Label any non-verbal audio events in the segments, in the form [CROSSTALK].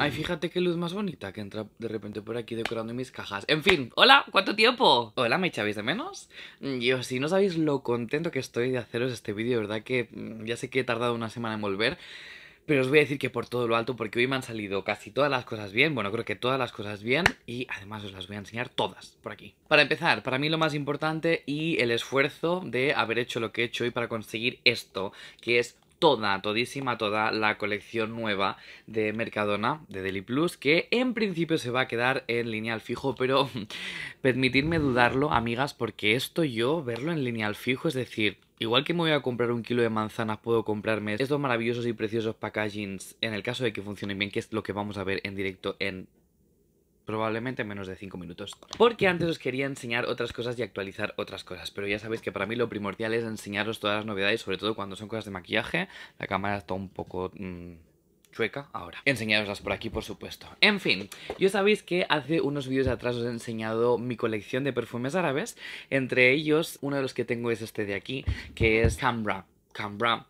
Ay, fíjate qué luz más bonita que entra de repente por aquí decorando mis cajas. En fin, hola, ¿cuánto tiempo? Hola, ¿me echabais de menos? Mm, yo, si no sabéis lo contento que estoy de haceros este vídeo, verdad que mm, ya sé que he tardado una semana en volver, pero os voy a decir que por todo lo alto, porque hoy me han salido casi todas las cosas bien, bueno, creo que todas las cosas bien, y además os las voy a enseñar todas por aquí. Para empezar, para mí lo más importante y el esfuerzo de haber hecho lo que he hecho hoy para conseguir esto, que es toda, todísima, toda la colección nueva de Mercadona, de Deli Plus, que en principio se va a quedar en lineal fijo, pero [LAUGHS] permitidme dudarlo, amigas, porque esto yo, verlo en lineal fijo, es decir, Igual que me voy a comprar un kilo de manzanas, puedo comprarme estos maravillosos y preciosos packagings en el caso de que funcionen bien, que es lo que vamos a ver en directo en probablemente menos de 5 minutos. Porque antes os quería enseñar otras cosas y actualizar otras cosas, pero ya sabéis que para mí lo primordial es enseñaros todas las novedades, sobre todo cuando son cosas de maquillaje. La cámara está un poco... Mm, chueca ahora. enseñaroslas por aquí, por supuesto. En fin, yo sabéis que hace unos vídeos atrás os he enseñado mi colección de perfumes árabes. Entre ellos, uno de los que tengo es este de aquí, que es cambra Cambra.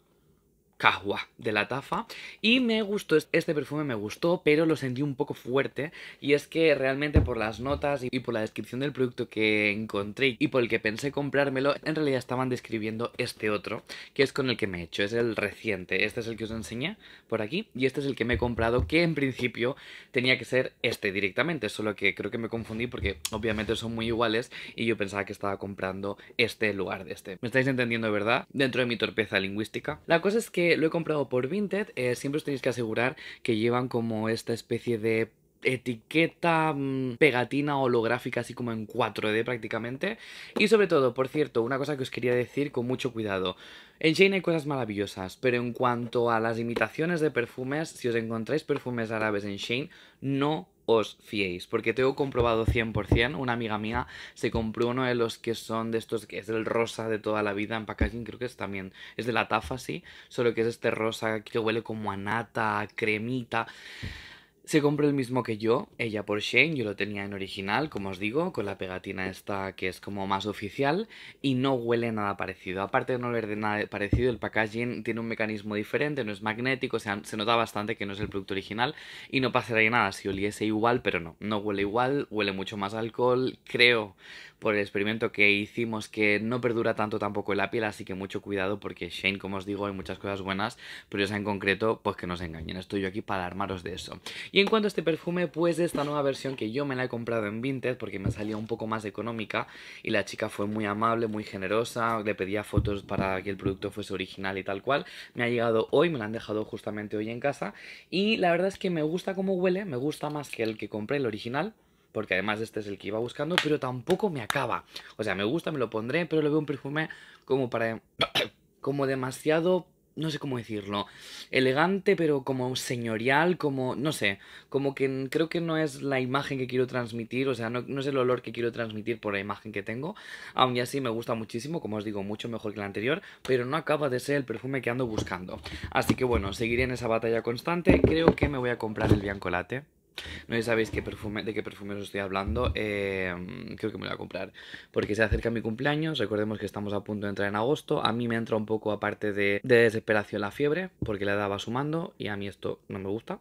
Cajua de la Tafa y me gustó, este perfume me gustó, pero lo sentí un poco fuerte y es que realmente por las notas y por la descripción del producto que encontré y por el que pensé comprármelo, en realidad estaban describiendo este otro, que es con el que me he hecho, es el reciente, este es el que os enseñé por aquí y este es el que me he comprado que en principio tenía que ser este directamente, solo que creo que me confundí porque obviamente son muy iguales y yo pensaba que estaba comprando este lugar de este. ¿Me estáis entendiendo, verdad? Dentro de mi torpeza lingüística. La cosa es que lo he comprado por Vinted, eh, siempre os tenéis que asegurar que llevan como esta especie de etiqueta mm, pegatina holográfica así como en 4D prácticamente y sobre todo, por cierto, una cosa que os quería decir con mucho cuidado en Shane hay cosas maravillosas, pero en cuanto a las imitaciones de perfumes, si os encontráis perfumes árabes en Shane, no os fiéis, porque tengo comprobado 100%, una amiga mía se compró uno de los que son de estos, que es el rosa de toda la vida en packaging, creo que es también, es de la tafa, sí, solo que es este rosa que huele como a nata, cremita. Se compró el mismo que yo, ella por Shane, yo lo tenía en original, como os digo, con la pegatina esta que es como más oficial y no huele nada parecido. Aparte de no oler de nada parecido, el packaging tiene un mecanismo diferente, no es magnético, se nota bastante que no es el producto original y no pasaría nada si oliese igual, pero no, no huele igual, huele mucho más alcohol, creo por el experimento que hicimos que no perdura tanto tampoco en la piel, así que mucho cuidado porque Shane, como os digo, hay muchas cosas buenas, pero esa en concreto, pues que no engañen, estoy yo aquí para armaros de eso. Y en cuanto a este perfume, pues esta nueva versión que yo me la he comprado en Vinted porque me salía un poco más económica y la chica fue muy amable, muy generosa, le pedía fotos para que el producto fuese original y tal cual. Me ha llegado hoy, me la han dejado justamente hoy en casa y la verdad es que me gusta cómo huele, me gusta más que el que compré, el original porque además este es el que iba buscando, pero tampoco me acaba. O sea, me gusta, me lo pondré, pero lo veo un perfume como para... Em, [COUGHS] como demasiado... No sé cómo decirlo. Elegante, pero como señorial, como. No sé. Como que creo que no es la imagen que quiero transmitir. O sea, no, no es el olor que quiero transmitir por la imagen que tengo. Aún así me gusta muchísimo. Como os digo, mucho mejor que la anterior. Pero no acaba de ser el perfume que ando buscando. Así que bueno, seguiré en esa batalla constante. Creo que me voy a comprar el Biancolate. No ya sabéis qué perfume, de qué perfume os estoy hablando. Eh, creo que me lo voy a comprar. Porque se acerca mi cumpleaños. Recordemos que estamos a punto de entrar en agosto. A mí me entra un poco aparte de, de desesperación la fiebre. Porque la edad va sumando. Y a mí esto no me gusta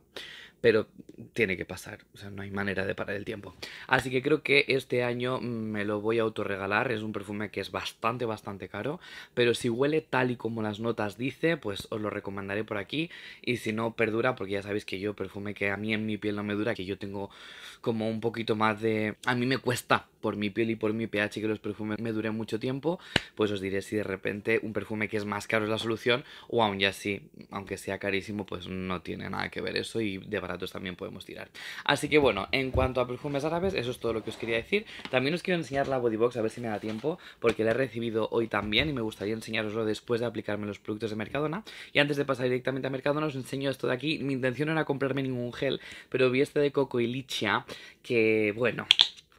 pero tiene que pasar, o sea, no hay manera de parar el tiempo. Así que creo que este año me lo voy a autorregalar, es un perfume que es bastante, bastante caro, pero si huele tal y como las notas dice, pues os lo recomendaré por aquí, y si no, perdura, porque ya sabéis que yo perfume que a mí en mi piel no me dura, que yo tengo como un poquito más de... a mí me cuesta por mi piel y por mi pH que los perfumes me duren mucho tiempo, pues os diré si de repente un perfume que es más caro es la solución o aún ya sí, aunque sea carísimo, pues no tiene nada que ver eso y de baratos también podemos tirar. Así que bueno, en cuanto a perfumes árabes, eso es todo lo que os quería decir. También os quiero enseñar la Bodybox, a ver si me da tiempo, porque la he recibido hoy también y me gustaría enseñároslo después de aplicarme los productos de Mercadona. Y antes de pasar directamente a Mercadona os enseño esto de aquí. Mi intención no era comprarme ningún gel, pero vi este de coco y Lichia, que, bueno,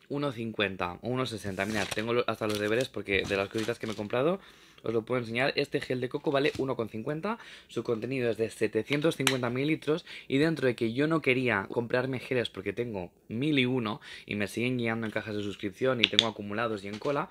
1,50 o 1,60. Mirad, tengo hasta los deberes porque de las cositas que me he comprado os lo puedo enseñar. Este gel de coco vale 1,50. Su contenido es de 750 mililitros. Y dentro de que yo no quería comprarme geles porque tengo 1001 y me siguen guiando en cajas de suscripción y tengo acumulados y en cola,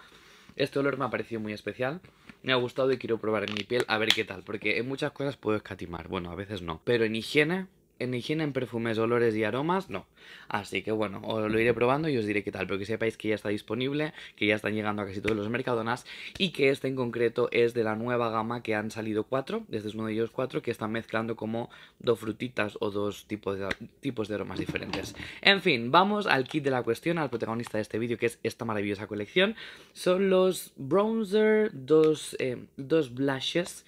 este olor me ha parecido muy especial. Me ha gustado y quiero probar en mi piel a ver qué tal. Porque en muchas cosas puedo escatimar. Bueno, a veces no. Pero en higiene en higiene, en perfumes, olores y aromas, no. Así que bueno, os lo iré probando y os diré qué tal, pero que sepáis que ya está disponible, que ya están llegando a casi todos los mercadonas y que este en concreto es de la nueva gama que han salido cuatro, este es uno de ellos cuatro, que están mezclando como dos frutitas o dos tipos de, tipos de aromas diferentes. En fin, vamos al kit de la cuestión, al protagonista de este vídeo, que es esta maravillosa colección. Son los bronzer, dos, eh, dos blushes,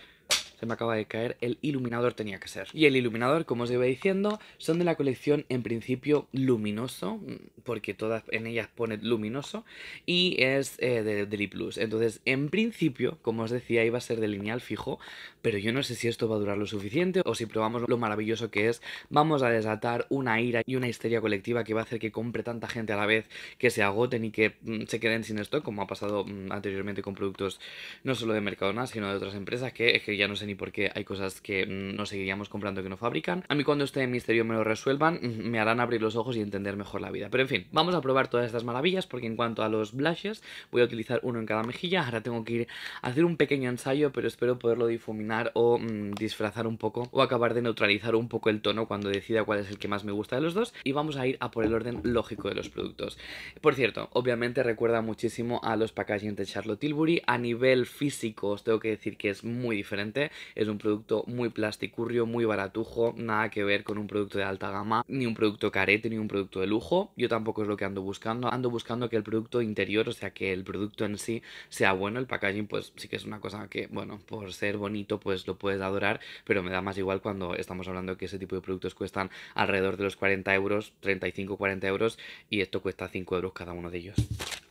se me acaba de caer, el iluminador tenía que ser. Y el iluminador, como os iba diciendo, son de la colección en principio luminoso, mm, porque todas en ellas pone luminoso, y es eh, de, Deli plus Entonces, en principio, como os decía, iba a ser de lineal fijo, pero yo no sé si esto va a durar lo suficiente o si probamos lo maravilloso que es. Vamos a desatar una ira y una histeria colectiva que va a hacer que compre tanta gente a la vez que se agoten y que mm, se queden sin esto, como ha pasado mm, anteriormente con productos no solo de Mercadona, sino de otras empresas que es que ya no se ni porque hay cosas que mm, no seguiríamos comprando que no fabrican. A mí cuando este misterio me lo resuelvan, mm, me harán abrir los ojos y entender mejor la vida. Pero en fin, vamos a probar todas estas maravillas porque en cuanto a los blushes, voy a utilizar uno en cada mejilla. Ahora tengo que ir a hacer un pequeño ensayo, pero espero poderlo difuminar o mm, disfrazar un poco o acabar de neutralizar un poco el tono cuando decida cuál es el que más me gusta de los dos. Y vamos a ir a por el orden lógico de los productos. Por cierto, obviamente recuerda muchísimo a los packaging de Charlotte Tilbury. A nivel físico os tengo que decir que es muy diferente es un producto muy plasticurrio, muy baratujo, nada que ver con un producto de alta gama, ni un producto carete, ni un producto de lujo. Yo tampoco es lo que ando buscando, ando buscando que el producto interior, o sea, que el producto en sí sea bueno, el packaging pues sí que es una cosa que, bueno, por ser bonito pues lo puedes adorar, pero me da más igual cuando estamos hablando que ese tipo de productos cuestan alrededor de los 40 euros, 35-40 euros, y esto cuesta 5 euros cada uno de ellos.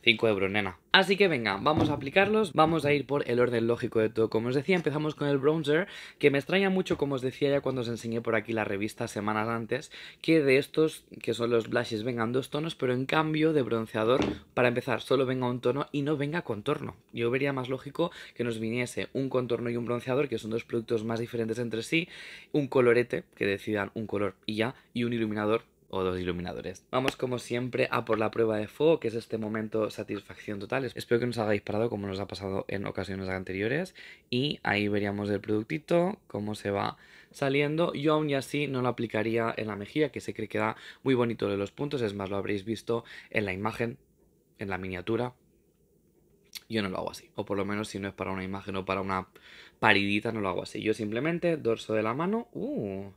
5 euros, nena. Así que venga, vamos a aplicarlos, vamos a ir por el orden lógico de todo. Como os decía, empezamos con el que me extraña mucho, como os decía ya cuando os enseñé por aquí la revista semanas antes, que de estos, que son los blushes, vengan dos tonos, pero en cambio de bronceador, para empezar, solo venga un tono y no venga contorno. Yo vería más lógico que nos viniese un contorno y un bronceador, que son dos productos más diferentes entre sí, un colorete, que decidan un color y ya, y un iluminador o dos iluminadores. Vamos como siempre a por la prueba de fuego, que es este momento satisfacción total. Espero que nos hagáis disparado como nos ha pasado en ocasiones anteriores y ahí veríamos el productito, cómo se va saliendo. Yo aún y así no lo aplicaría en la mejilla, que se cree que da muy bonito de los puntos, es más, lo habréis visto en la imagen, en la miniatura, yo no lo hago así. O por lo menos si no es para una imagen o para una paridita, no lo hago así. Yo simplemente dorso de la mano. Uh,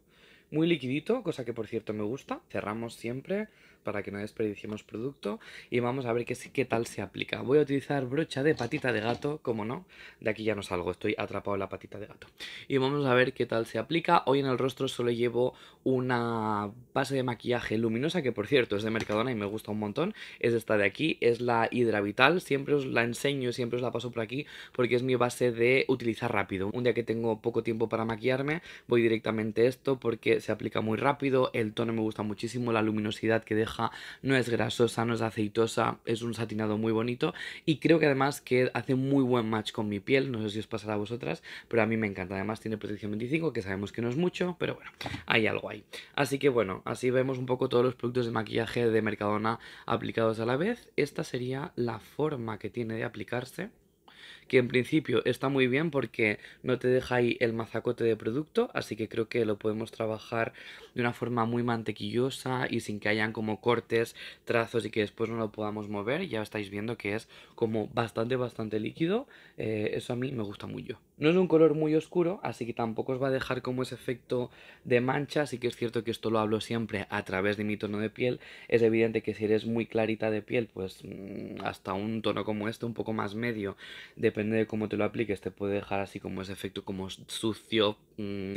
muy liquidito, cosa que por cierto me gusta. Cerramos siempre para que no desperdiciemos producto y vamos a ver qué, tal se aplica. Voy a utilizar brocha de patita de gato, como no, de aquí ya no salgo, estoy atrapado en la patita de gato. Y vamos a ver qué tal se aplica. Hoy en el rostro solo llevo una base de maquillaje luminosa, que por cierto es de Mercadona y me gusta un montón, es esta de aquí, es la hidravital, siempre os la enseño, siempre os la paso por aquí, porque es mi base de utilizar rápido. Un día que tengo poco tiempo para maquillarme, voy directamente a esto porque se aplica muy rápido, el tono me gusta muchísimo, la luminosidad que deja no es grasosa, no es aceitosa, es un satinado muy bonito y creo que además que hace muy buen match con mi piel, no sé si os pasará a vosotras, pero a mí me encanta, además tiene protección 25 que sabemos que no es mucho, pero bueno, hay algo ahí. Así que bueno, así vemos un poco todos los productos de maquillaje de Mercadona aplicados a la vez, esta sería la forma que tiene de aplicarse que en principio está muy bien porque no te deja ahí el mazacote de producto, así que creo que lo podemos trabajar de una forma muy mantequillosa y sin que hayan como cortes, trazos y que después no lo podamos mover. Ya estáis viendo que es como bastante, bastante líquido. Eh, eso a mí me gusta mucho. No es un color muy oscuro, así que tampoco os va a dejar como ese efecto de mancha, así que es cierto que esto lo hablo siempre a través de mi tono de piel. Es evidente que si eres muy clarita de piel, pues mm, hasta un tono como este, un poco más medio, depende de cómo te lo apliques, te puede dejar así como ese efecto como sucio, mmm,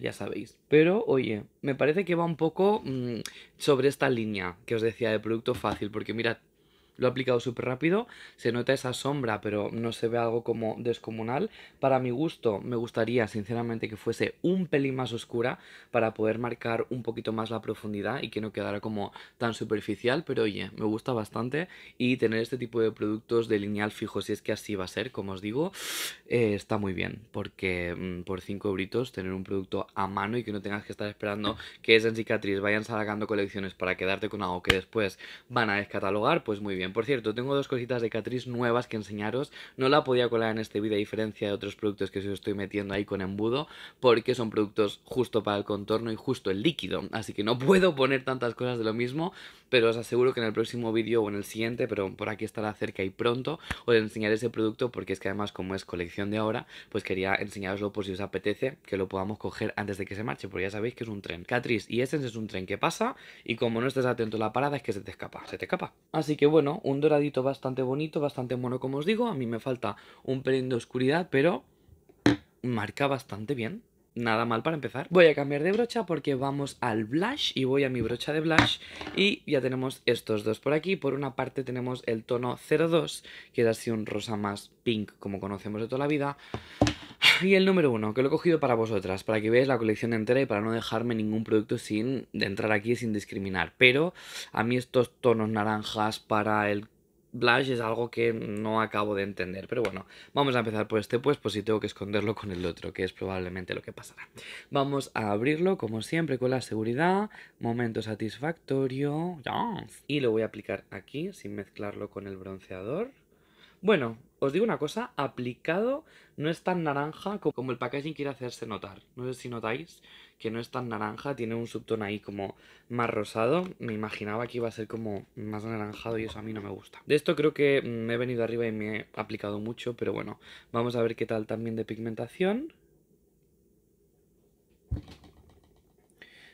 ya sabéis. Pero oye, me parece que va un poco mm, sobre esta línea que os decía de producto fácil, porque mira, lo he aplicado súper rápido, se nota esa sombra, pero no se ve algo como descomunal. Para mi gusto, me gustaría sinceramente que fuese un pelín más oscura para poder marcar un poquito más la profundidad y que no quedara como tan superficial, pero oye, me gusta bastante y tener este tipo de productos de lineal fijo, si es que así va a ser, como os digo, eh, está muy bien, porque mm, por 5 euritos tener un producto a mano y que no tengas que estar esperando que en cicatriz vayan sacando colecciones para quedarte con algo que después van a descatalogar, pues muy bien por cierto, tengo dos cositas de Catrice nuevas que enseñaros. No la podía colar en este vídeo a diferencia de otros productos que os estoy metiendo ahí con embudo, porque son productos justo para el contorno y justo el líquido. Así que no puedo poner tantas cosas de lo mismo, pero os aseguro que en el próximo vídeo o en el siguiente, pero por aquí estará cerca y pronto, os enseñaré ese producto porque es que además como es colección de ahora, pues quería enseñaroslo por si os apetece, que lo podamos coger antes de que se marche, porque ya sabéis que es un tren. Catrice y Essence es un tren que pasa y como no estés atento a la parada es que se te escapa, se te escapa. Así que bueno, un doradito bastante bonito, bastante mono como os digo. A mí me falta un pelín de oscuridad, pero marca bastante bien. Nada mal para empezar. Voy a cambiar de brocha porque vamos al blush y voy a mi brocha de blush y ya tenemos estos dos por aquí. Por una parte tenemos el tono 02, que es así un rosa más pink como conocemos de toda la vida. Y el número uno, que lo he cogido para vosotras, para que veáis la colección entera y para no dejarme ningún producto sin entrar aquí sin discriminar. Pero a mí estos tonos naranjas para el blush es algo que no acabo de entender. Pero bueno, vamos a empezar por este pues, pues si tengo que esconderlo con el otro, que es probablemente lo que pasará. Vamos a abrirlo, como siempre, con la seguridad. Momento satisfactorio. Y lo voy a aplicar aquí, sin mezclarlo con el bronceador. Bueno, os digo una cosa, aplicado no es tan naranja como el packaging quiere hacerse notar. No sé si notáis que no es tan naranja, tiene un subtono ahí como más rosado. Me imaginaba que iba a ser como más anaranjado y eso a mí no me gusta. De esto creo que me mm, he venido arriba y me he aplicado mucho, pero bueno, vamos a ver qué tal también de pigmentación.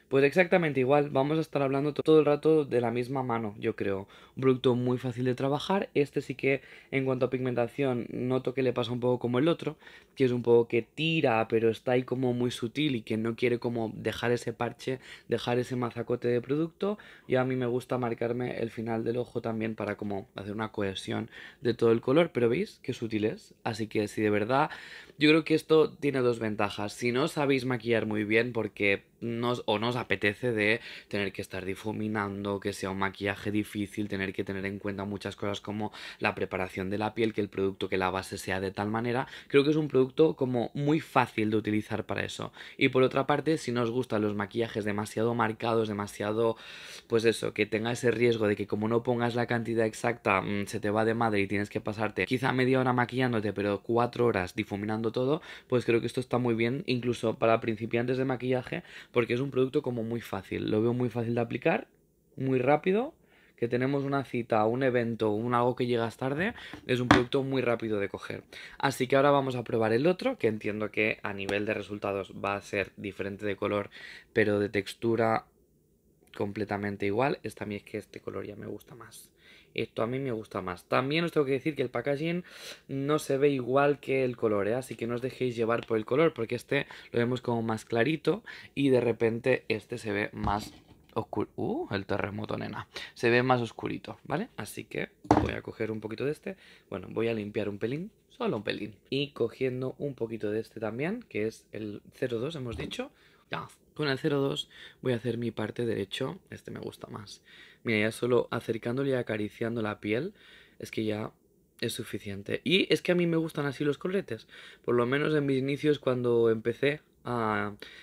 Pues exactamente igual, vamos a estar hablando todo el rato de la misma mano, yo creo. Un producto muy fácil de trabajar, este sí que en cuanto a pigmentación noto que le pasa un poco como el otro, que es un poco que tira, pero está ahí como muy sutil y que no quiere como dejar ese parche, dejar ese mazacote de producto. Y a mí me gusta marcarme el final del ojo también para como hacer una cohesión de todo el color, pero veis que sutil es. Así que si de verdad yo creo que esto tiene dos ventajas. Si no sabéis maquillar muy bien porque nos, o nos apetece de tener que estar difuminando, que sea un maquillaje difícil, tener que tener en cuenta muchas cosas como la preparación de la piel, que el producto, que la base sea de tal manera, creo que es un producto como muy fácil de utilizar para eso. Y por otra parte, si no os gustan los maquillajes demasiado marcados, demasiado, pues eso, que tenga ese riesgo de que como no pongas la cantidad exacta, mm, se te va de madre y tienes que pasarte quizá media hora maquillándote, pero cuatro horas difuminando todo, pues creo que esto está muy bien, incluso para principiantes de maquillaje, porque es un producto como muy fácil. Lo veo muy fácil de aplicar, muy rápido que tenemos una cita, un evento, un algo que llegas tarde, es un producto muy rápido de coger. Así que ahora vamos a probar el otro, que entiendo que a nivel de resultados va a ser diferente de color, pero de textura completamente igual. Esta también es que este color ya me gusta más. Esto a mí me gusta más. También os tengo que decir que el packaging no se ve igual que el color, ¿eh? así que no os dejéis llevar por el color, porque este lo vemos como más clarito y de repente este se ve más oscuro. Uh, el terremoto, nena. Se ve más oscurito, ¿vale? Así que voy a coger un poquito de este. Bueno, voy a limpiar un pelín Solo un pelín. Y cogiendo un poquito de este también, que es el 02, hemos dicho. Ya, con el 02 voy a hacer mi parte derecho. Este me gusta más. Mira, ya solo acercándole y acariciando la piel, es que ya es suficiente. Y es que a mí me gustan así los coletes. Por lo menos en mis inicios cuando empecé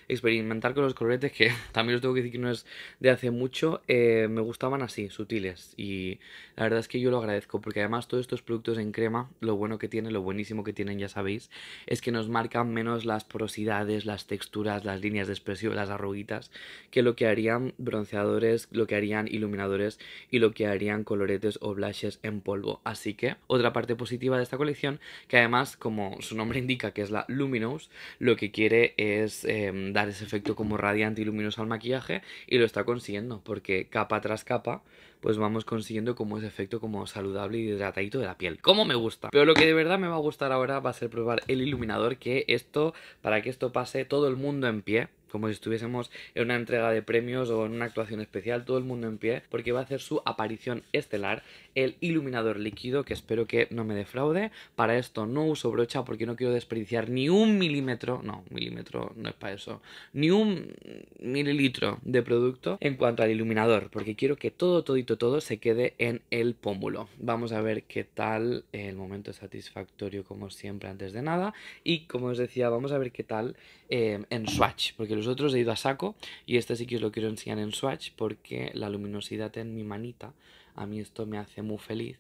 experimentar con los coloretes que [LAUGHS] también os tengo que decir que no es de hace mucho, eh, me gustaban así, sutiles. Y la verdad es que yo lo agradezco, porque además todos estos productos en crema, lo bueno que tienen, lo buenísimo que tienen, ya sabéis, es que nos marcan menos las porosidades, las texturas, las líneas de expresión, las arruguitas, que lo que harían bronceadores, lo que harían iluminadores y lo que harían coloretes o blushes en polvo. Así que, otra parte positiva de esta colección, que además, como su nombre indica, que es la Luminous, lo que quiere es eh, es em, dar ese efecto como radiante y luminoso al maquillaje y lo está consiguiendo porque capa tras capa pues vamos consiguiendo como ese efecto como saludable y hidratadito de la piel. como me gusta! Pero lo que de verdad me va a gustar ahora va a ser probar el iluminador que esto, para que esto pase todo el mundo en pie, como si estuviésemos en una entrega de premios o en una actuación especial, todo el mundo en pie, porque va a hacer su aparición estelar, el iluminador líquido, que espero que no me defraude. Para esto no uso brocha porque no quiero desperdiciar ni un milímetro, no, milímetro no es para eso, ni un mililitro de producto en cuanto al iluminador, porque quiero que todo, todito, todo se quede en el pómulo. Vamos a ver qué tal el momento satisfactorio, como siempre, antes de nada. Y como os decía, vamos a ver qué tal eh, en swatch, porque lo los otros he ido a saco y este sí que os lo quiero enseñar en swatch porque la luminosidad en mi manita, a mí esto me hace muy feliz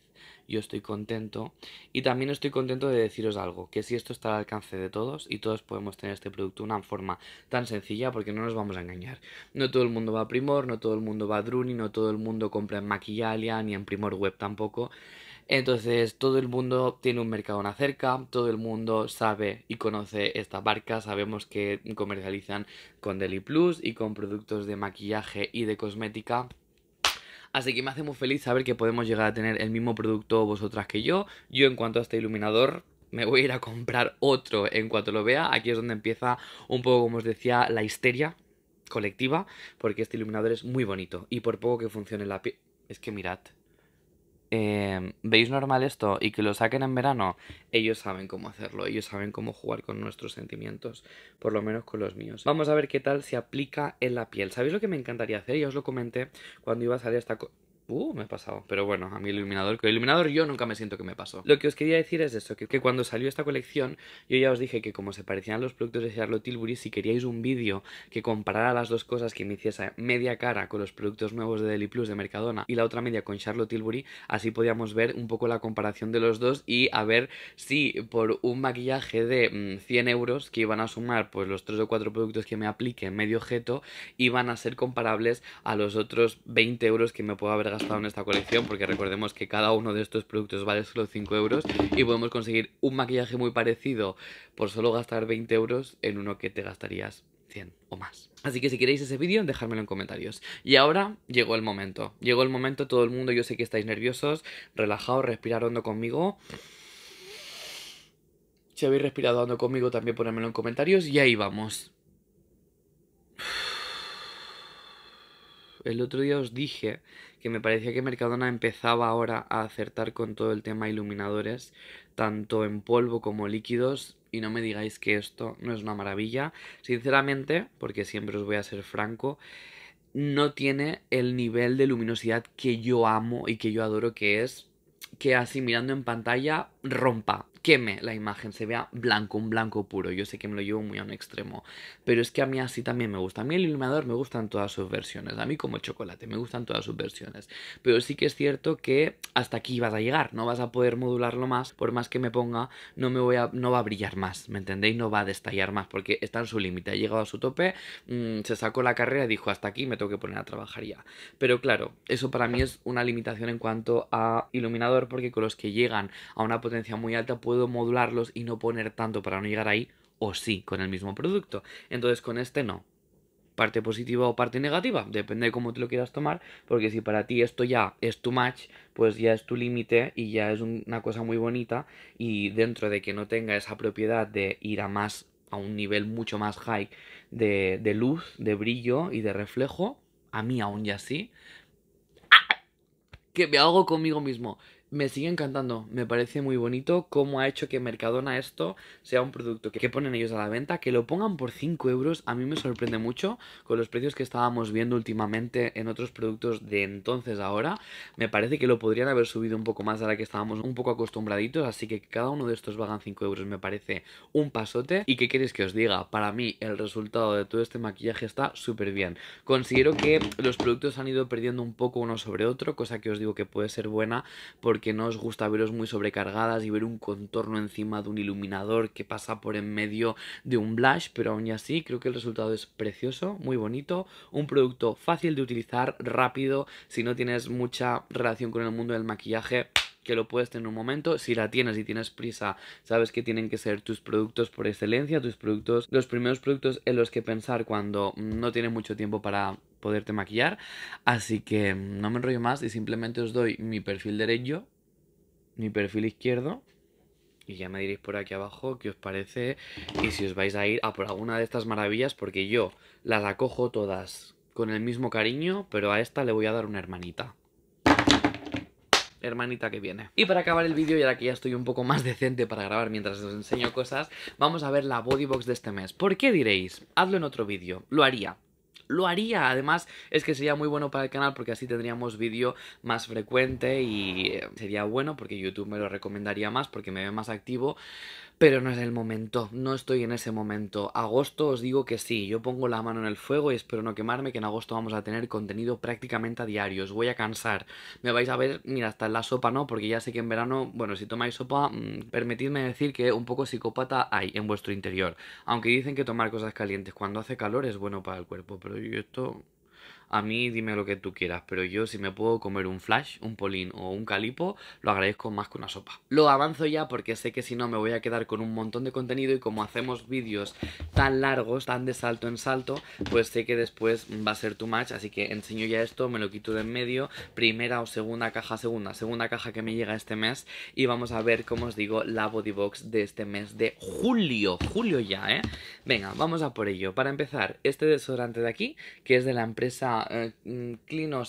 yo estoy contento. Y también estoy contento de deciros algo, que si esto está al alcance de todos y todos podemos tener este producto de una forma tan sencilla, porque no nos vamos a engañar. No todo el mundo va a Primor, no todo el mundo va a Druni, no todo el mundo compra en Maquillalia, ni en Primor Web tampoco. Entonces todo el mundo tiene un mercado en cerca, todo el mundo sabe y conoce esta barca. sabemos que comercializan con Deli Plus y con productos de maquillaje y de cosmética Así que me hace muy feliz saber que podemos llegar a tener el mismo producto vosotras que yo. Yo en cuanto a este iluminador, me voy a ir a comprar otro en cuanto lo vea. Aquí es donde empieza un poco, como os decía, la histeria colectiva, porque este iluminador es muy bonito y por poco que funcione la piel... Es que mirad, Em, veis normal esto y que lo saquen en verano, ellos saben cómo hacerlo, ellos saben cómo jugar con nuestros sentimientos, por lo menos con los míos. Vamos a ver qué tal se aplica en la piel. ¿Sabéis lo que me encantaría hacer? Ya os lo comenté cuando iba a salir esta... Uh, me he pasado. Pero bueno, a mi iluminador, que el iluminador yo nunca me siento que me pasó. Lo que os quería decir es eso, que, cuando salió esta colección, yo ya os dije que como se parecían los productos de Charlotte Tilbury, si queríais un vídeo que comparara las dos cosas, que me hiciese media cara con los productos nuevos de Deli Plus de Mercadona y la otra media con Charlotte Tilbury, así podíamos ver un poco la comparación de los dos y a ver si por un maquillaje de 100 mm, euros que iban a sumar pues los 3 o 4 productos que me aplique en medio objeto, iban a ser comparables a los otros 20 euros que me puedo haber gastado en esta colección, porque recordemos que cada uno de estos productos vale solo 5 euros y podemos conseguir un maquillaje muy parecido por solo gastar 20 euros en uno que te gastarías 100 o más. Así que si queréis ese vídeo, dejármelo en comentarios. Y ahora llegó el momento. Llegó el momento, todo el mundo, yo sé que estáis nerviosos, relajados, respirar hondo conmigo. Si habéis respirado hondo conmigo, también ponérmelo en comentarios y ahí vamos. [SIGHS] El otro día os dije que me parecía que Mercadona empezaba ahora a acertar con todo el tema iluminadores, tanto en polvo como líquidos, y no me digáis que esto no es una maravilla. Sinceramente, porque siempre os voy a ser franco, no tiene el nivel de luminosidad que yo amo y que yo adoro, que es que así mirando en pantalla rompa, queme la imagen, se vea blanco, un blanco puro. Yo sé que me lo llevo muy a un extremo, pero es que a mí así también me gusta. A mí el iluminador me gustan todas sus versiones, a mí como el chocolate, me gustan todas sus versiones. Pero sí que es cierto que hasta aquí vas a llegar, no vas a poder modularlo más, por más que me ponga, no me voy a, no va a brillar más, ¿me entendéis? No va a destallar más, porque está en su límite, ha llegado a su tope, mm, se sacó la carrera y dijo, hasta aquí me tengo que poner a trabajar ya. Pero claro, eso para mí es una limitación en cuanto a iluminador, porque con los que llegan a una potencia muy alta, puedo modularlos y no poner tanto para no llegar ahí, o sí, con el mismo producto. Entonces con este no. Parte positiva o parte negativa, depende de cómo te lo quieras tomar, porque si para ti esto ya es tu match, pues ya es tu límite y ya es una cosa muy bonita y dentro de que no tenga esa propiedad de ir a más a un nivel mucho más high de, de luz, de brillo y de reflejo, a mí aún ya sí. ¡ah! que me hago conmigo mismo me sigue encantando, me parece muy bonito cómo ha hecho que Mercadona esto sea un producto que ponen ellos a la venta, que lo pongan por 5 euros, a mí me sorprende mucho con los precios que estábamos viendo últimamente en otros productos de entonces ahora, me parece que lo podrían haber subido un poco más a la que estábamos un poco acostumbraditos, así que cada uno de estos vagan 5 euros me parece un pasote y qué queréis que os diga, para mí el resultado de todo este maquillaje está súper bien, considero que los productos han ido perdiendo un poco uno sobre otro, cosa que os digo que puede ser buena porque que no os gusta veros muy sobrecargadas y ver un contorno encima de un iluminador que pasa por en medio de un blush, pero aún así creo que el resultado es precioso, muy bonito, un producto fácil de utilizar, rápido, si no tienes mucha relación con el mundo del maquillaje, que lo puedes tener un momento. Si la tienes y tienes prisa, sabes que tienen que ser tus productos por excelencia, tus productos, los primeros productos en los que pensar cuando no tienes mucho tiempo para poderte maquillar. Así que no me enrollo más y simplemente os doy mi perfil derecho, mi perfil izquierdo. Y ya me diréis por aquí abajo qué os parece y si os vais a ir a por alguna de estas maravillas, porque yo las acojo todas con el mismo cariño, pero a esta le voy a dar una hermanita hermanita que viene. Y para acabar el vídeo, y ahora que ya estoy un poco más decente para grabar mientras os enseño cosas, vamos a ver la bodybox de este mes. ¿Por qué diréis? Hazlo en otro vídeo. Lo haría lo haría. Además, es que sería muy bueno para el canal porque así tendríamos vídeo más frecuente y eh, sería bueno porque YouTube me lo recomendaría más porque me ve más activo pero no es el momento, no estoy en ese momento. Agosto os digo que sí, yo pongo la mano en el fuego y espero no quemarme, que en agosto vamos a tener contenido prácticamente a diario, os voy a cansar. Me vais a ver, mira, hasta en la sopa no, porque ya sé que en verano, bueno, si tomáis sopa, mm, permitidme decir que un poco psicópata hay en vuestro interior. Aunque dicen que tomar cosas calientes cuando hace calor es bueno para el cuerpo, pero yo esto a mí dime lo que tú quieras, pero yo si me puedo comer un flash, un polín o un calipo, lo agradezco más que una sopa. Lo avanzo ya porque sé que si no me voy a quedar con un montón de contenido y como hacemos vídeos tan largos, tan de salto en salto, pues sé que después va a ser too match, así que enseño ya esto, me lo quito de en medio, primera o segunda caja, segunda, segunda caja que me llega este mes y vamos a ver, como os digo, la body box de este mes de julio, julio ya, ¿eh? Venga, vamos a por ello. Para empezar, este desodorante de aquí, que es de la empresa eh, mm, clino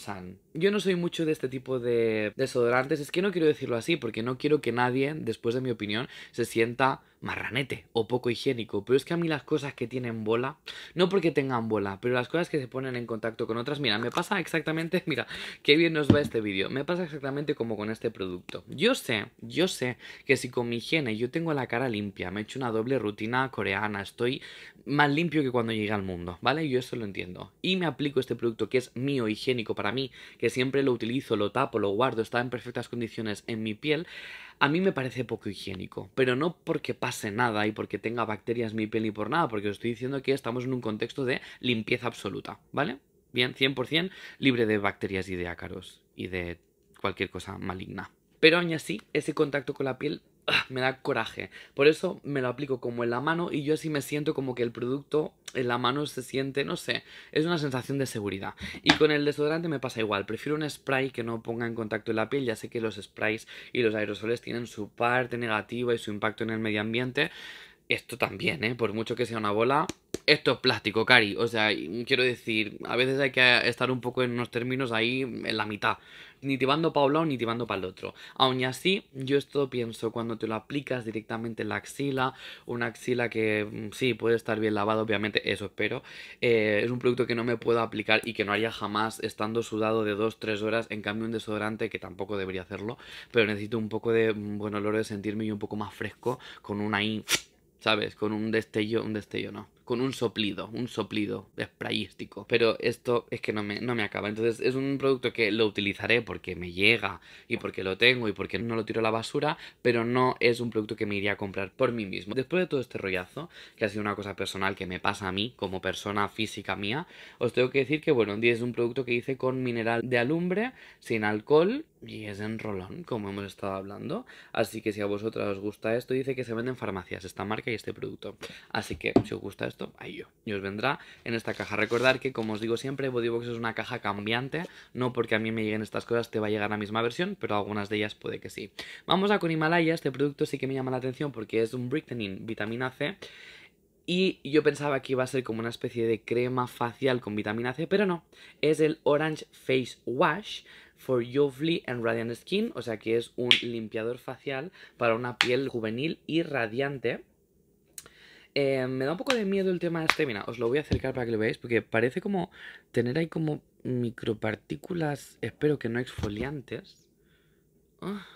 Yo no soy mucho de este tipo de desodorantes, es que no quiero decirlo así porque no quiero que nadie, después de mi opinión, se sienta marranete o poco higiénico, pero es que a mí las cosas que tienen bola, no porque tengan bola, pero las cosas que se ponen en contacto con otras, mira, me pasa exactamente, [LAUGHS] mira, qué bien nos va este vídeo, me pasa exactamente como con este producto. Yo sé, yo sé que si con mi higiene yo tengo la cara limpia, me he hecho una doble rutina coreana, estoy más limpio que cuando llega al mundo, ¿vale? Yo eso lo entiendo. Y me aplico este producto que es mío, higiénico para mí, que siempre lo utilizo, lo tapo, lo guardo, está en perfectas condiciones en mi piel, a mí me parece poco higiénico, pero no porque pase nada y porque tenga bacterias mi piel ni por nada, porque os estoy diciendo que estamos en un contexto de limpieza absoluta, ¿vale? Bien, 100% libre de bacterias y de ácaros y de cualquier cosa maligna. Pero aún así, ese contacto con la piel me da coraje. Por eso me lo aplico como en la mano y yo así me siento como que el producto en la mano se siente, no sé, es una sensación de seguridad. Y con el desodorante me pasa igual, prefiero un spray que no ponga en contacto en la piel, ya sé que los sprays y los aerosoles tienen su parte negativa y su impacto en el medio ambiente. Esto también, ¿eh? por mucho que sea una bola, esto es plástico, Cari. O sea, quiero decir, a veces hay que estar un poco en unos términos ahí en la mitad. Ni tirando para un lado ni tirando para el otro. Aún así, yo esto pienso cuando te lo aplicas directamente en la axila, una axila que mm, sí puede estar bien lavada, obviamente, eso espero. Eh, es un producto que no me puedo aplicar y que no haría jamás estando sudado de 2-3 horas. En cambio, un desodorante que tampoco debería hacerlo, pero necesito un poco de mm, buen olor de sentirme y un poco más fresco con un ahí, ¿sabes? Con un destello, un destello, no con un soplido, un soplido sprayístico. Pero esto es que no me, no me acaba. Entonces es un producto que lo utilizaré porque me llega y porque lo tengo y porque no lo tiro a la basura, pero no es un producto que me iría a comprar por mí mismo. Después de todo este rollazo, que ha sido una cosa personal que me pasa a mí como persona física mía, os tengo que decir que, bueno, es un producto que hice con mineral de alumbre, sin alcohol y es en rolón, como hemos estado hablando. Así que si a vosotras os gusta esto, dice que se vende en farmacias esta marca y este producto. Así que si os gusta esto, y os vendrá en esta caja. Recordar que, como os digo siempre, Bodybox es una caja cambiante. No porque a mí me lleguen estas cosas te va a llegar la misma versión, pero algunas de ellas puede que sí. Vamos a con Himalaya. Este producto sí que me llama la atención porque es un brightening vitamina C. Y yo pensaba que iba a ser como una especie de crema facial con vitamina C, pero no. Es el Orange Face Wash for Youthfully and Radiant Skin, o sea que es un limpiador facial para una piel juvenil y radiante. Eh, me da un poco de miedo el tema de este. os lo voy a acercar para que lo veáis, porque parece como tener ahí como micropartículas, espero que no exfoliantes. Ah,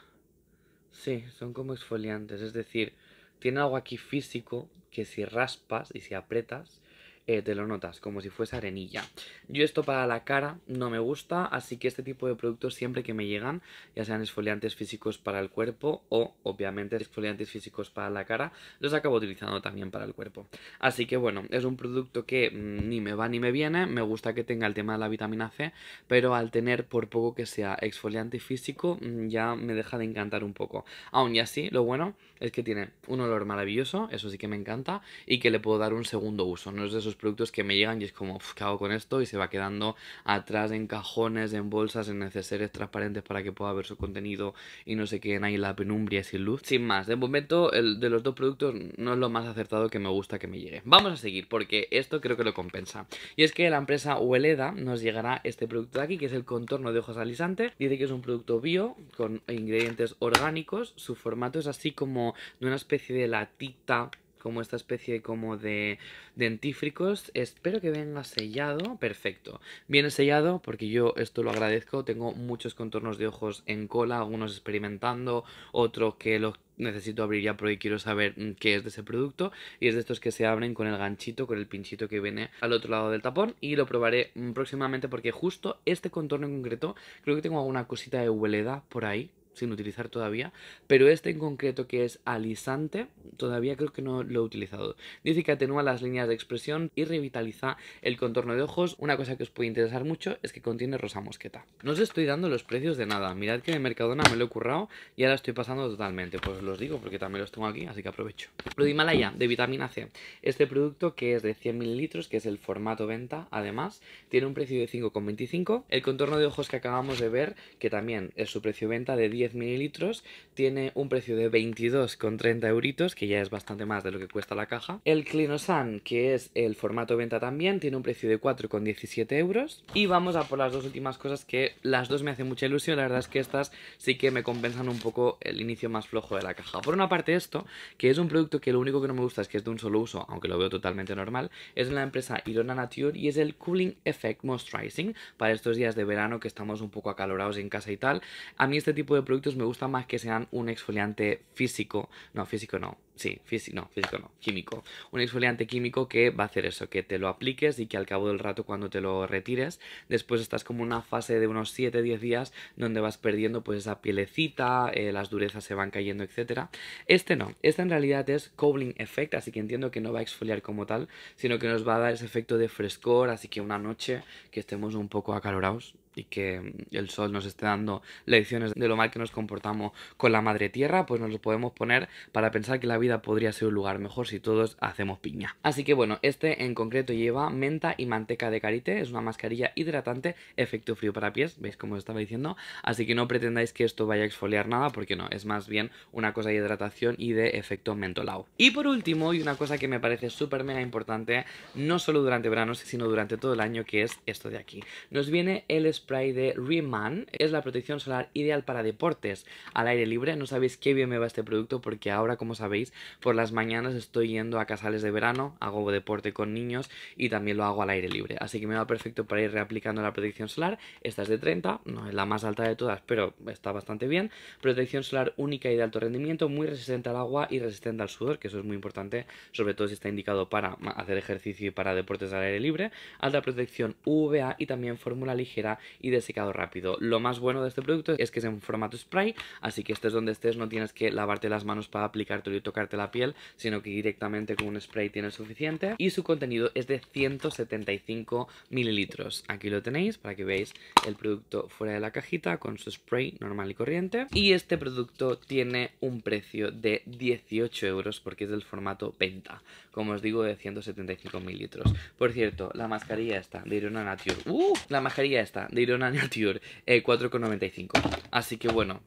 sí, son como exfoliantes, es decir, tiene algo aquí físico que si raspas y si apretas, eh, te lo notas, como si fuese arenilla. Yo esto para la cara no me gusta, así que este tipo de productos siempre que me llegan, ya sean exfoliantes físicos para el cuerpo o, obviamente, exfoliantes físicos para la cara, los acabo utilizando también para el cuerpo. Así que bueno, es un producto que mm, ni me va ni me viene, me gusta que tenga el tema de la vitamina C, pero al tener por poco que sea exfoliante físico, mm, ya me deja de encantar un poco. Aún y así, lo bueno es que tiene un olor maravilloso, eso sí que me encanta, y que le puedo dar un segundo uso, no es de esos productos que me llegan y es como, ¿qué hago con esto? Y se va quedando atrás en cajones, en bolsas, en neceseres transparentes para que pueda ver su contenido y no se queden ahí la penumbria sin luz. Sin más, de momento el de los dos productos no es lo más acertado que me gusta que me llegue. Vamos a seguir porque esto creo que lo compensa. Y es que la empresa Hueleda nos llegará este producto de aquí que es el contorno de ojos alisante. Dice que es un producto bio con ingredientes orgánicos. Su formato es así como de una especie de latita como esta especie como de dentífricos. Espero que venga sellado. Perfecto. Viene sellado porque yo esto lo agradezco. Tengo muchos contornos de ojos en cola, algunos experimentando, otros que los necesito abrir ya porque quiero saber mm, qué es de ese producto y es de estos que se abren con el ganchito, con el pinchito que viene al otro lado del tapón y lo probaré mm, próximamente porque justo este contorno en concreto creo que tengo alguna cosita de hueleda por ahí sin utilizar todavía, pero este en concreto que es alisante, todavía creo que no lo he utilizado. Dice que atenúa las líneas de expresión y revitaliza el contorno de ojos. Una cosa que os puede interesar mucho es que contiene rosa mosqueta. No os estoy dando los precios de nada, mirad que de Mercadona me lo he currado y ahora estoy pasando totalmente, pues os los digo porque también los tengo aquí, así que aprovecho. Lo de Himalaya, de vitamina C. Este producto que es de 100 mililitros, que es el formato venta, además, tiene un precio de 5,25. El contorno de ojos que acabamos de ver, que también es su precio venta de 10 mililitros, tiene un precio de 22,30 euritos, que ya es bastante más de lo que cuesta la caja. El Clinosan, que es el formato venta también, tiene un precio de 4,17 euros. Y vamos a por las dos últimas cosas que las dos me hacen mucha ilusión, la verdad es que estas sí que me compensan un poco el inicio más flojo de la caja. Por una parte esto, que es un producto que lo único que no me gusta es que es de un solo uso, aunque lo veo totalmente normal, es de la empresa Irona Nature y es el Cooling Effect Moisturizing para estos días de verano que estamos un poco acalorados en casa y tal. A mí este tipo de productos productos me gusta más que sean un exfoliante físico, no, físico no, sí, físico, no, físico no, químico. Un exfoliante químico que va a hacer eso, que te lo apliques y que al cabo del rato cuando te lo retires, después estás como en una fase de unos 7-10 días donde vas perdiendo pues esa pielecita, eh, las durezas se van cayendo, etc. Este no, este en realidad es cobbling Effect, así que entiendo que no va a exfoliar como tal, sino que nos va a dar ese efecto de frescor, así que una noche que estemos un poco acalorados, y que mm, el sol nos esté dando lecciones de lo mal que nos comportamos con la madre tierra, pues nos lo podemos poner para pensar que la vida podría ser un lugar mejor si todos hacemos piña. Así que bueno, este en concreto lleva menta y manteca de karité, es una mascarilla hidratante, efecto frío para pies, veis como os estaba diciendo, así que no pretendáis que esto vaya a exfoliar nada porque no, es más bien una cosa de hidratación y de efecto mentolado. Y por último, y una cosa que me parece súper mega importante, no solo durante veranos sino durante todo el año, que es esto de aquí. Nos viene el spray de Reman, es la protección solar ideal para deportes al aire libre, no sabéis qué bien me va este producto porque ahora, como sabéis, por las mañanas estoy yendo a casales de verano, hago deporte con niños y también lo hago al aire libre. Así que me va perfecto para ir reaplicando la protección solar. Esta es de 30, no es la más alta de todas, pero está bastante bien. Protección solar única y de alto rendimiento, muy resistente al agua y resistente al sudor, que eso es muy importante, sobre todo si está indicado para hacer ejercicio y para deportes al aire libre. Alta protección UVA y también fórmula ligera y de secado rápido. Lo más bueno de este producto es que es en formato spray, así que estés donde estés no tienes que lavarte las manos para aplicar y tocar de la piel, sino que directamente con un spray tiene suficiente. Y su contenido es de 175 mililitros. Aquí lo tenéis para que veáis el producto fuera de la cajita con su spray normal y corriente. Y este producto tiene un precio de 18 euros porque es del formato venta, como os digo, de 175 mililitros. Por cierto, la mascarilla esta de Irona Nature, ¡Uh! La mascarilla está de Irona Nature, 4,95. Eh, Así que bueno,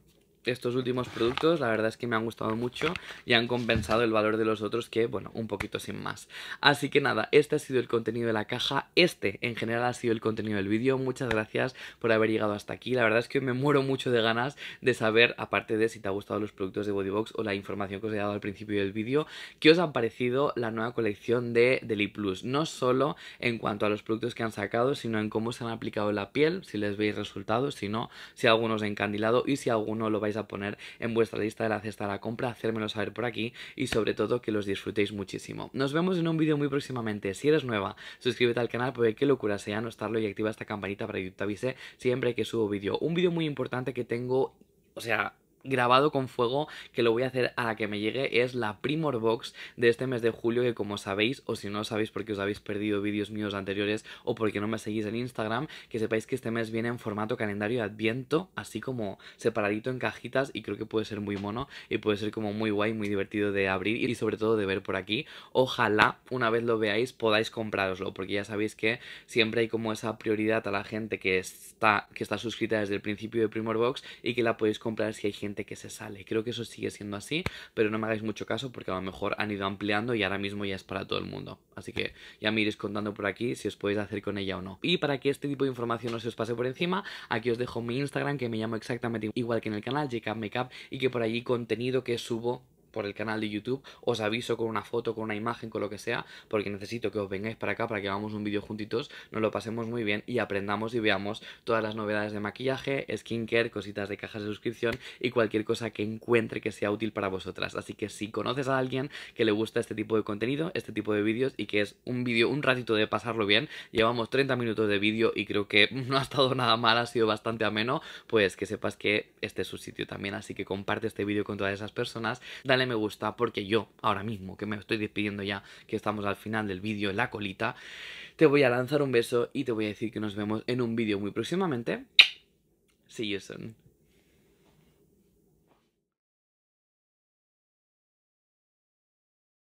estos últimos productos la verdad es que me han gustado mucho y han compensado el valor de los otros que, bueno, un poquito sin más. Así que nada, este ha sido el contenido de la caja, este en general ha sido el contenido del vídeo, muchas gracias por haber llegado hasta aquí, la verdad es que me muero mucho de ganas de saber, aparte de si te ha gustado los productos de Bodybox o la información que os he dado al principio del vídeo, qué os han parecido la nueva colección de Deli Plus, no solo en cuanto a los productos que han sacado, sino en cómo se han aplicado en la piel, si les veis resultados, si no, si alguno os ha encandilado y si alguno lo vais a poner en vuestra lista de la cesta de la compra, hacérmelo saber por aquí y sobre todo que los disfrutéis muchísimo. Nos vemos en un vídeo muy próximamente. Si eres nueva, suscríbete al canal porque qué locura sea no estarlo y activa esta campanita para que te avise siempre que subo vídeo. Un vídeo muy importante que tengo, o sea, grabado con fuego que lo voy a hacer a la que me llegue es la Primor Box de este mes de julio que como sabéis o si no lo sabéis porque os habéis perdido vídeos míos anteriores o porque no me seguís en Instagram que sepáis que este mes viene en formato calendario de adviento así como separadito en cajitas y creo que puede ser muy mono y puede ser como muy guay muy divertido de abrir y sobre todo de ver por aquí ojalá una vez lo veáis podáis comprároslo porque ya sabéis que siempre hay como esa prioridad a la gente que está que está suscrita desde el principio de Primor Box y que la podéis comprar si hay gente que se sale. Creo que eso sigue siendo así, pero no me hagáis mucho caso porque a lo mejor han ido ampliando y ahora mismo ya es para todo el mundo. Así que ya me iréis contando por aquí si os podéis hacer con ella o no. Y para que este tipo de información no se os pase por encima, aquí os dejo mi Instagram que me llamo exactamente igual que en el canal, Makeup, y que por allí contenido que subo por el canal de YouTube, os aviso con una foto, con una imagen, con lo que sea, porque necesito que os vengáis para acá para que hagamos un vídeo juntitos, nos lo pasemos muy bien y aprendamos y veamos todas las novedades de maquillaje, skincare, cositas de cajas de suscripción y cualquier cosa que encuentre que sea útil para vosotras. Así que si conoces a alguien que le gusta este tipo de contenido, este tipo de vídeos y que es un vídeo, un ratito de pasarlo bien, llevamos 30 minutos de vídeo y creo que [LAUGHS] no ha estado nada mal, ha sido bastante ameno, pues que sepas que este es su sitio también, así que comparte este vídeo con todas esas personas, dale me gusta porque yo ahora mismo que me estoy despidiendo ya, que estamos al final del vídeo en la colita, te voy a lanzar un beso y te voy a decir que nos vemos en un vídeo muy próximamente. See you soon.